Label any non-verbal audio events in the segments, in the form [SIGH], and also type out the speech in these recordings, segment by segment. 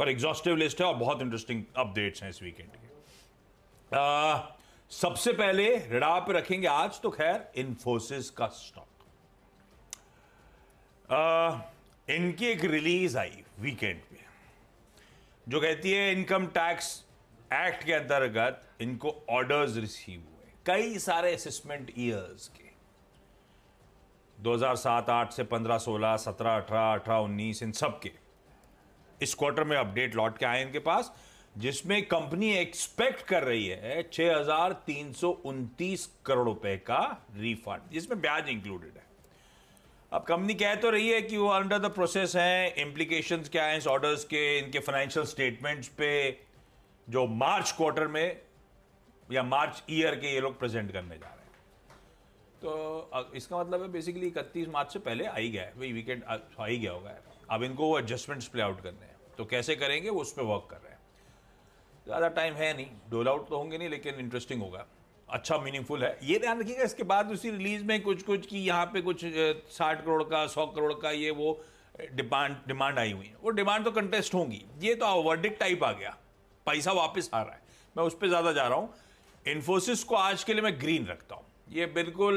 पर exhaustive list है और बहुत इंटरेस्टिंग अपडेट्स हैं इस वीकेंड के आ, सबसे पहले रिड़ा पे रखेंगे आज तो खैर इन्फोसिस का स्टॉक इनकी एक रिलीज आई वीकेंड पे जो कहती है इनकम टैक्स एक्ट के अंतर्गत इनको ऑर्डर्स रिसीव हुए कई सारे असिस्मेंट ईयर्स के 2007 8 से 15 16 17 18 18 19 इन सब के इस क्वार्टर में अपडेट लौट के आए इनके पास जिसमें कंपनी एक्सपेक्ट कर रही है छह करोड़ रुपए का रिफंड जिसमें ब्याज इंक्लूडेड है अब कंपनी कह तो रही है कि वो अंडर द प्रोसेस है इंप्लीकेशन क्या है इस ऑर्डर्स के इनके फाइनेंशियल स्टेटमेंट्स पे जो मार्च क्वार्टर में या मार्च ईयर के ये लोग प्रेजेंट करने जा रहे हैं तो इसका मतलब है बेसिकली इकतीस मार्च से पहले आ ही गया है भाई विकेट आ ही गया होगा अब इनको वो एडजस्टमेंट्स प्ले आउट करने हैं तो कैसे करेंगे वो उस पर वर्क कर रहे हैं ज़्यादा टाइम है नहीं डोल आउट तो होंगे नहीं लेकिन इंटरेस्टिंग होगा अच्छा मीनिंगफुल है ये ध्यान रखिएगा इसके बाद उसी रिलीज में कुछ कुछ की यहाँ पे कुछ साठ करोड़ का सौ करोड़ का ये वो डिमांड डिमांड आई हुई है वो डिमांड तो कंटेस्ट होंगी ये तो वर्डिक टाइप आ गया पैसा वापस आ रहा है मैं उस पर ज़्यादा जा रहा हूँ इन्फोसिस को आज के लिए मैं ग्रीन रखता हूँ ये बिल्कुल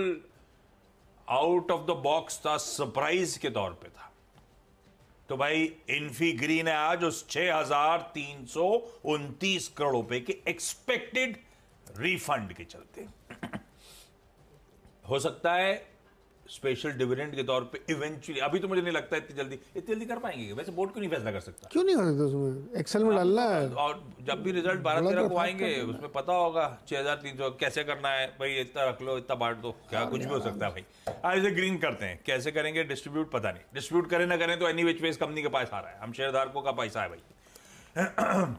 आउट ऑफ द बॉक्स था सरप्राइज के तौर पे था तो भाई इन्फी ग्रीन है आज उस छह हजार तीन सौ उनतीस करोड़ रुपए के एक्सपेक्टेड रिफंड के चलते [CLEARS THROAT] हो सकता है स्पेशल डिविडेंड के तौर पे इवेंचुअली अभी तो मुझे नहीं लगता इतनी जल्दी इतनी जल्दी कर पाएंगे वैसे बोर्ड क्यों नहीं फैसला कर सकता क्यों नहीं कर सकता उसमें एक्सेल में हाँ, डालना तो है तो और जब भी रिजल्ट बारह तो तेरह को आएंगे उसमें पता होगा छह हजार तीन सौ कैसे करना है भाई इतना रख लो इतना बांट दो क्या हाँ, कुछ भी हो सकता है भाई आज इसे ग्रीन करते हैं कैसे करेंगे डिस्ट्रीब्यूट पता नहीं डिस्ट्रीब्यूट करें ना करें तो एनी विच वेज कंपनी के पास आ रहा है हम शेयरधारकों का पैसा है भाई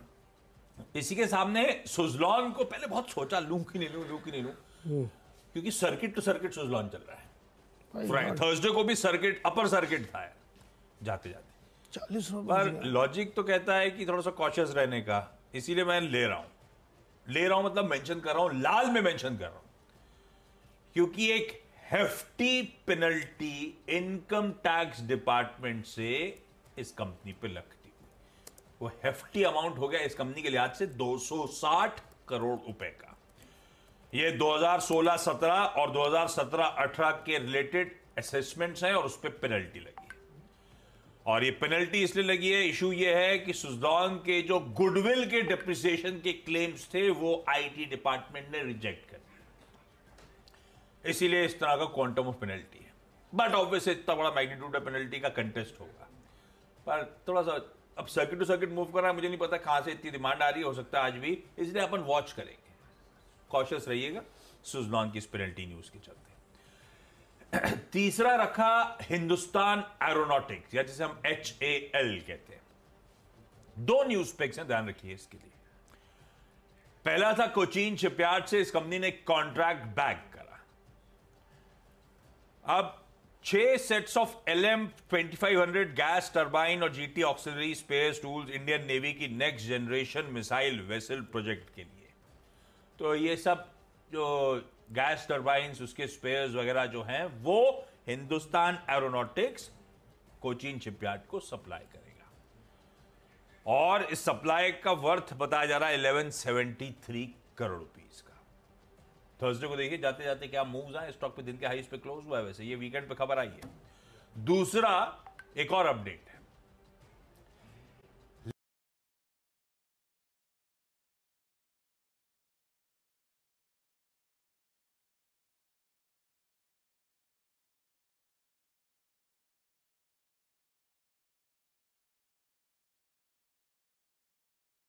[CLEARS THROAT] इसी के सामने सुजलॉन को पहले बहुत सोचा लू की नहीं लू लू की नहीं लू हम्म। क्योंकि सर्किट टू सर्किट सुजलॉन चल रहा है थर्सडे को भी सर्किट अपर सर्किट था जाते जाते चालीस पर लॉजिक तो कहता है कि थोड़ा सा कॉशियस रहने का इसीलिए मैं ले रहा हूं ले रहा हूं मतलब मेंशन कर रहा हूं लाल में मेंशन कर रहा हूं क्योंकि एक hefty penalty income tax department से इस कंपनी पे लगती हुई वो हेफ्टी अमाउंट हो गया इस कंपनी के लिहाज से 260 करोड़ रुपए का ये 2016-17 और 2017-18 के रिलेटेड असेसमेंट्स हैं और उस पर पेनल्टी लगी है और ये पेनल्टी इसलिए लगी है इशू ये है कि सुजदौन के जो गुडविल के डिप्रिसिएशन के क्लेम्स थे वो आईटी डिपार्टमेंट ने रिजेक्ट कर दिया इसीलिए इस तरह का क्वांटम ऑफ पेनल्टी है बट ऑब्वियस इतना बड़ा मैग्नीट्यूड ऑफ पेनल्टी का कंटेस्ट होगा पर थोड़ा सा अब सर्किट टू सर्किट मूव कर रहा है मुझे नहीं पता कहां से इतनी डिमांड आ रही हो सकता है आज भी इसलिए अपन वॉच करेंगे कॉशस रहिएगा सुजलॉन की इस पेनल्टी न्यूज के चलते [CLEARS THROAT] तीसरा रखा हिंदुस्तान एरोनॉटिक्स या जिसे हम एच ए एल कहते हैं दो न्यूज पेक्स हैं ध्यान रखिए इसके लिए पहला था कोचीन शिपयार्ड से इस कंपनी ने कॉन्ट्रैक्ट बैक करा अब छह sets of L M twenty five hundred gas turbine और GT auxiliary space tools Indian navy की next generation missile vessel project के लिए तो ये सब जो गैस टर्बाइंस उसके स्पेयर्स वगैरह जो हैं वो हिंदुस्तान एरोनॉटिक्स कोचीन शिपयार्ड को सप्लाई करेगा और इस सप्लाई का वर्थ बताया जा रहा है eleven seventy three crore rupees का थर्सडे को देखिए जाते जाते क्या मूव्स आए स्टॉक पे दिन के हाइस पे क्लोज हुआ है वैसे ये वीकेंड पे खबर आई है दूसरा एक और अपडेट है